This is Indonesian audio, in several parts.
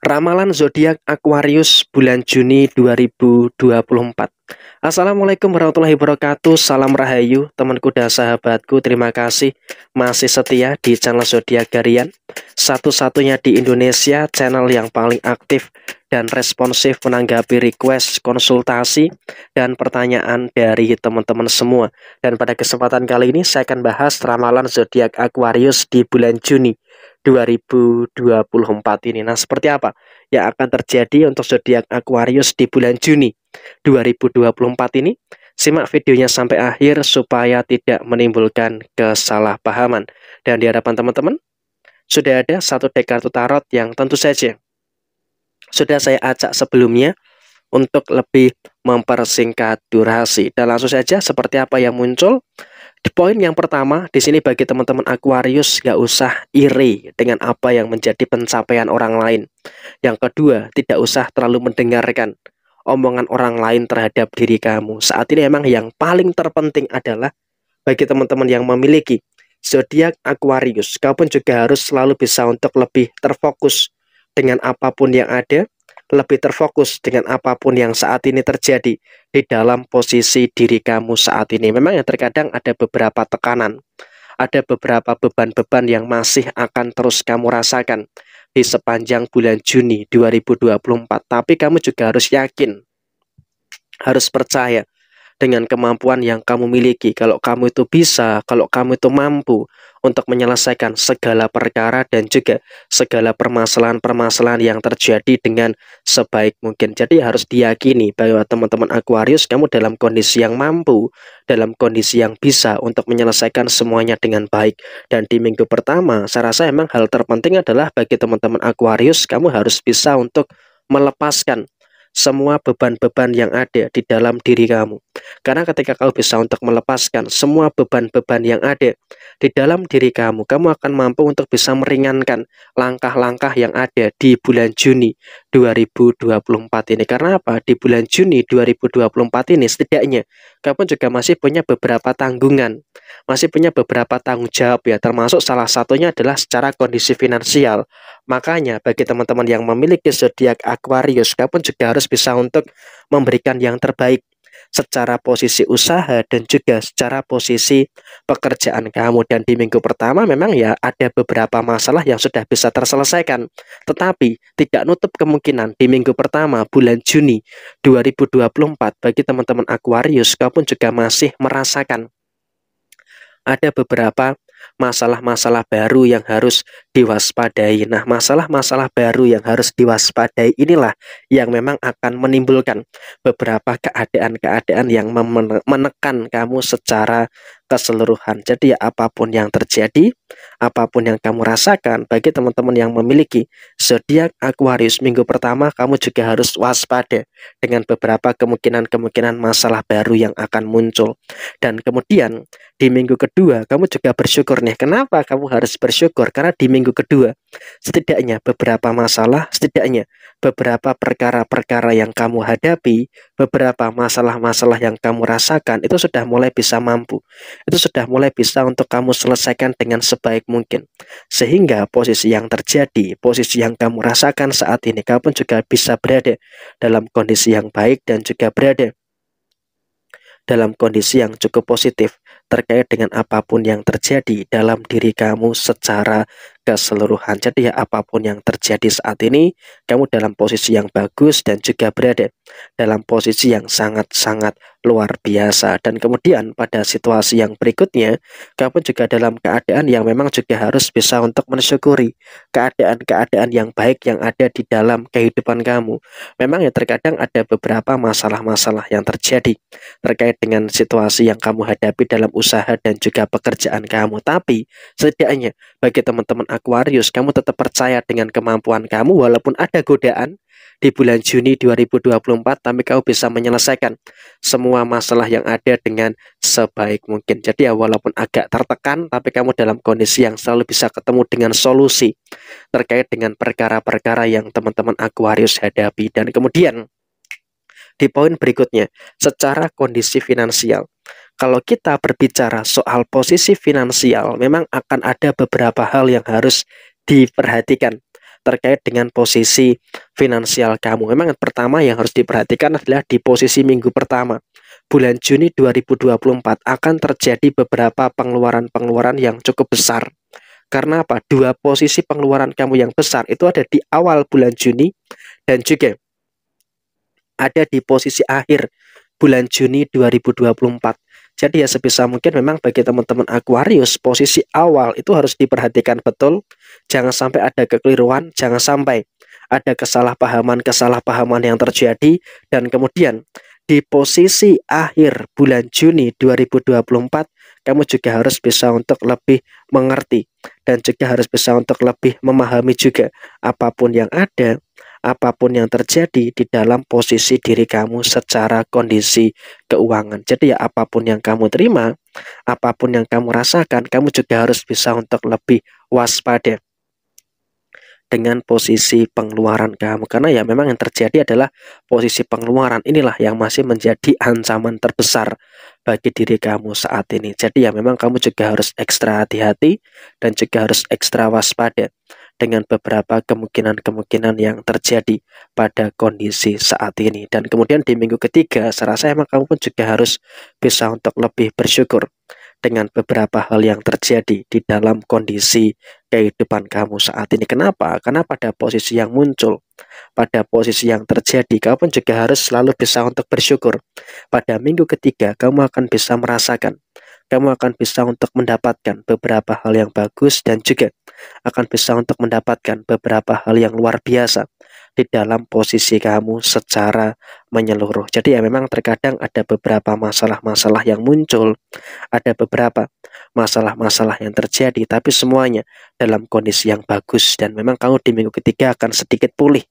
Ramalan zodiak Aquarius bulan Juni 2024. Assalamualaikum warahmatullahi wabarakatuh. Salam rahayu, temanku dan sahabatku. Terima kasih masih setia di channel Zodiak Garian, satu-satunya di Indonesia channel yang paling aktif dan responsif menanggapi request, konsultasi, dan pertanyaan dari teman-teman semua. Dan pada kesempatan kali ini saya akan bahas ramalan zodiak Aquarius di bulan Juni 2024 ini. Nah, seperti apa yang akan terjadi untuk zodiak Aquarius di bulan Juni 2024 ini? Simak videonya sampai akhir supaya tidak menimbulkan kesalahpahaman. Dan di hadapan teman-teman, sudah ada satu dek kartu tarot yang tentu saja sudah saya acak sebelumnya untuk lebih mempersingkat durasi. Dan langsung saja seperti apa yang muncul Poin yang pertama di sini bagi teman-teman Aquarius gak usah iri dengan apa yang menjadi pencapaian orang lain. Yang kedua, tidak usah terlalu mendengarkan omongan orang lain terhadap diri kamu. Saat ini emang yang paling terpenting adalah bagi teman-teman yang memiliki zodiak Aquarius, kau pun juga harus selalu bisa untuk lebih terfokus dengan apapun yang ada lebih terfokus dengan apapun yang saat ini terjadi di dalam posisi diri kamu saat ini. Memang ya terkadang ada beberapa tekanan, ada beberapa beban-beban yang masih akan terus kamu rasakan di sepanjang bulan Juni 2024. Tapi kamu juga harus yakin, harus percaya dengan kemampuan yang kamu miliki. Kalau kamu itu bisa, kalau kamu itu mampu untuk menyelesaikan segala perkara dan juga segala permasalahan-permasalahan yang terjadi dengan sebaik mungkin. Jadi harus diyakini bahwa teman-teman Aquarius kamu dalam kondisi yang mampu, dalam kondisi yang bisa untuk menyelesaikan semuanya dengan baik. Dan di minggu pertama, saya rasa emang hal terpenting adalah bagi teman-teman Aquarius kamu harus bisa untuk melepaskan semua beban-beban yang ada di dalam diri kamu. Karena ketika kau bisa untuk melepaskan semua beban-beban yang ada di dalam diri kamu, kamu akan mampu untuk bisa meringankan langkah-langkah yang ada di bulan Juni 2024 ini. Karena apa? Di bulan Juni 2024 ini setidaknya kamu juga masih punya beberapa tanggungan, masih punya beberapa tanggung jawab ya, termasuk salah satunya adalah secara kondisi finansial. Makanya bagi teman-teman yang memiliki zodiak Aquarius, kamu juga harus bisa untuk memberikan yang terbaik secara posisi usaha dan juga secara posisi pekerjaan kamu dan di minggu pertama memang ya ada beberapa masalah yang sudah bisa terselesaikan tetapi tidak nutup kemungkinan di minggu pertama bulan Juni 2024 bagi teman-teman Aquarius kau pun juga masih merasakan ada beberapa masalah-masalah baru yang harus diwaspadai. Nah, masalah-masalah baru yang harus diwaspadai inilah yang memang akan menimbulkan beberapa keadaan-keadaan yang menekan kamu secara keseluruhan. Jadi ya apapun yang terjadi, apapun yang kamu rasakan, bagi teman-teman yang memiliki zodiak Aquarius minggu pertama, kamu juga harus waspada dengan beberapa kemungkinan-kemungkinan masalah baru yang akan muncul. Dan kemudian di minggu kedua, kamu juga bersyukur nih. Kenapa kamu harus bersyukur? Karena di minggu kedua, setidaknya beberapa masalah, setidaknya beberapa perkara-perkara yang kamu hadapi, beberapa masalah-masalah yang kamu rasakan itu sudah mulai bisa mampu itu sudah mulai bisa untuk kamu selesaikan dengan sebaik mungkin. Sehingga posisi yang terjadi, posisi yang kamu rasakan saat ini, kamu pun juga bisa berada dalam kondisi yang baik dan juga berada dalam kondisi yang cukup positif terkait dengan apapun yang terjadi dalam diri kamu secara keseluruhan. Jadi ya apapun yang terjadi saat ini, kamu dalam posisi yang bagus dan juga berada dalam posisi yang sangat-sangat luar biasa. Dan kemudian pada situasi yang berikutnya, kamu juga dalam keadaan yang memang juga harus bisa untuk mensyukuri keadaan-keadaan yang baik yang ada di dalam kehidupan kamu. Memang ya terkadang ada beberapa masalah-masalah yang terjadi terkait dengan situasi yang kamu hadapi dalam usaha dan juga pekerjaan kamu. Tapi setidaknya bagi teman-teman Aquarius, kamu tetap percaya dengan kemampuan kamu walaupun ada godaan di bulan Juni 2024, tapi kamu bisa menyelesaikan semua masalah yang ada dengan sebaik mungkin. Jadi ya walaupun agak tertekan, tapi kamu dalam kondisi yang selalu bisa ketemu dengan solusi terkait dengan perkara-perkara yang teman-teman Aquarius hadapi. Dan kemudian di poin berikutnya, secara kondisi finansial kalau kita berbicara soal posisi finansial, memang akan ada beberapa hal yang harus diperhatikan terkait dengan posisi finansial kamu. Memang yang pertama yang harus diperhatikan adalah di posisi minggu pertama. Bulan Juni 2024 akan terjadi beberapa pengeluaran-pengeluaran yang cukup besar. Karena apa? Dua posisi pengeluaran kamu yang besar itu ada di awal bulan Juni dan juga ada di posisi akhir bulan Juni 2024 jadi ya sebisa mungkin memang bagi teman-teman Aquarius posisi awal itu harus diperhatikan betul. Jangan sampai ada kekeliruan, jangan sampai ada kesalahpahaman-kesalahpahaman yang terjadi dan kemudian di posisi akhir bulan Juni 2024 kamu juga harus bisa untuk lebih mengerti dan juga harus bisa untuk lebih memahami juga apapun yang ada apapun yang terjadi di dalam posisi diri kamu secara kondisi keuangan. Jadi ya apapun yang kamu terima, apapun yang kamu rasakan, kamu juga harus bisa untuk lebih waspada dengan posisi pengeluaran kamu karena ya memang yang terjadi adalah posisi pengeluaran inilah yang masih menjadi ancaman terbesar bagi diri kamu saat ini jadi ya memang kamu juga harus ekstra hati-hati dan juga harus ekstra waspada dengan beberapa kemungkinan-kemungkinan yang terjadi pada kondisi saat ini dan kemudian di minggu ketiga saya rasa emang kamu pun juga harus bisa untuk lebih bersyukur dengan beberapa hal yang terjadi di dalam kondisi kehidupan kamu saat ini. Kenapa? Karena pada posisi yang muncul, pada posisi yang terjadi, kamu pun juga harus selalu bisa untuk bersyukur. Pada minggu ketiga, kamu akan bisa merasakan, kamu akan bisa untuk mendapatkan beberapa hal yang bagus dan juga akan bisa untuk mendapatkan beberapa hal yang luar biasa di dalam posisi kamu secara menyeluruh. Jadi ya memang terkadang ada beberapa masalah-masalah yang muncul, ada beberapa masalah-masalah yang terjadi, tapi semuanya dalam kondisi yang bagus dan memang kamu di minggu ketiga akan sedikit pulih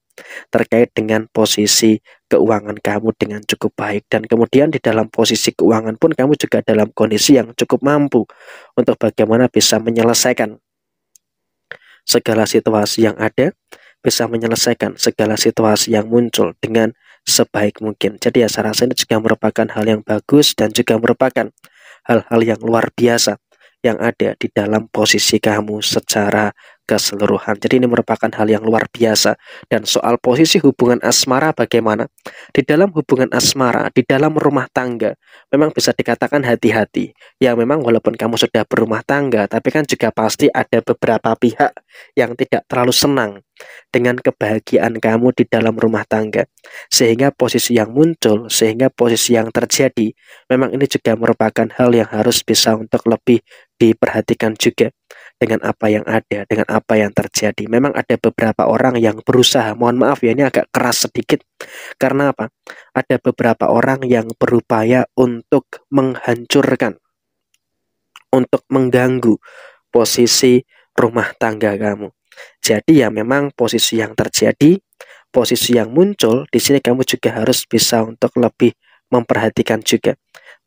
terkait dengan posisi keuangan kamu dengan cukup baik dan kemudian di dalam posisi keuangan pun kamu juga dalam kondisi yang cukup mampu untuk bagaimana bisa menyelesaikan segala situasi yang ada, bisa menyelesaikan segala situasi yang muncul dengan sebaik mungkin. Jadi ya saya rasa ini juga merupakan hal yang bagus dan juga merupakan hal-hal yang luar biasa yang ada di dalam posisi kamu secara keseluruhan. Jadi ini merupakan hal yang luar biasa. Dan soal posisi hubungan asmara bagaimana? Di dalam hubungan asmara, di dalam rumah tangga, memang bisa dikatakan hati-hati. Ya memang walaupun kamu sudah berumah tangga, tapi kan juga pasti ada beberapa pihak yang tidak terlalu senang dengan kebahagiaan kamu di dalam rumah tangga. Sehingga posisi yang muncul, sehingga posisi yang terjadi, memang ini juga merupakan hal yang harus bisa untuk lebih diperhatikan juga dengan apa yang ada, dengan apa yang terjadi. Memang ada beberapa orang yang berusaha, mohon maaf ya ini agak keras sedikit. Karena apa? Ada beberapa orang yang berupaya untuk menghancurkan, untuk mengganggu posisi rumah tangga kamu. Jadi ya memang posisi yang terjadi, posisi yang muncul, di sini kamu juga harus bisa untuk lebih memperhatikan juga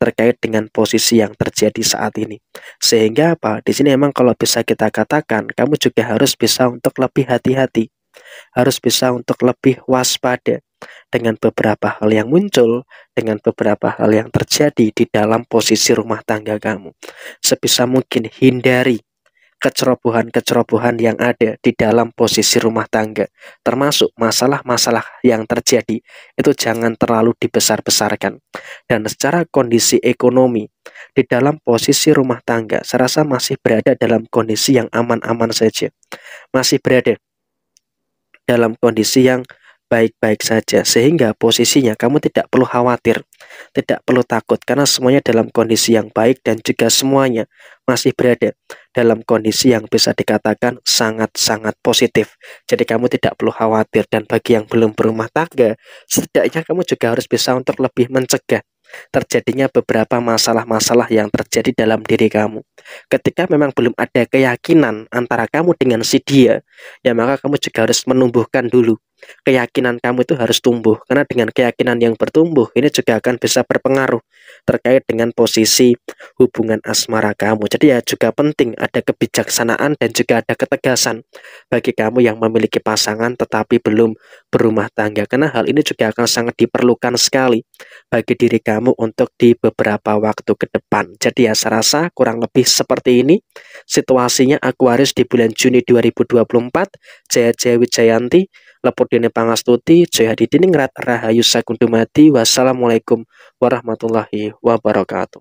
terkait dengan posisi yang terjadi saat ini. Sehingga apa? Di sini memang kalau bisa kita katakan, kamu juga harus bisa untuk lebih hati-hati, harus bisa untuk lebih waspada dengan beberapa hal yang muncul, dengan beberapa hal yang terjadi di dalam posisi rumah tangga kamu. Sebisa mungkin hindari kecerobohan-kecerobohan yang ada di dalam posisi rumah tangga, termasuk masalah-masalah yang terjadi, itu jangan terlalu dibesar-besarkan. Dan secara kondisi ekonomi, di dalam posisi rumah tangga, saya rasa masih berada dalam kondisi yang aman-aman saja. Masih berada dalam kondisi yang baik-baik saja sehingga posisinya kamu tidak perlu khawatir, tidak perlu takut karena semuanya dalam kondisi yang baik dan juga semuanya masih berada dalam kondisi yang bisa dikatakan sangat-sangat positif. Jadi kamu tidak perlu khawatir dan bagi yang belum berumah tangga, setidaknya kamu juga harus bisa untuk lebih mencegah terjadinya beberapa masalah-masalah yang terjadi dalam diri kamu. Ketika memang belum ada keyakinan antara kamu dengan si dia, ya maka kamu juga harus menumbuhkan dulu keyakinan kamu itu harus tumbuh karena dengan keyakinan yang bertumbuh ini juga akan bisa berpengaruh terkait dengan posisi hubungan asmara kamu. Jadi ya juga penting ada kebijaksanaan dan juga ada ketegasan bagi kamu yang memiliki pasangan tetapi belum berumah tangga karena hal ini juga akan sangat diperlukan sekali bagi diri kamu untuk di beberapa waktu ke depan. Jadi ya saya rasa kurang lebih seperti ini situasinya Aquarius di bulan Juni 2024 Jaya Jaya Wijayanti Lepur dene pangastuti, jaya ditining rat rahayu Sekundumati, Wassalamualaikum warahmatullahi wabarakatuh.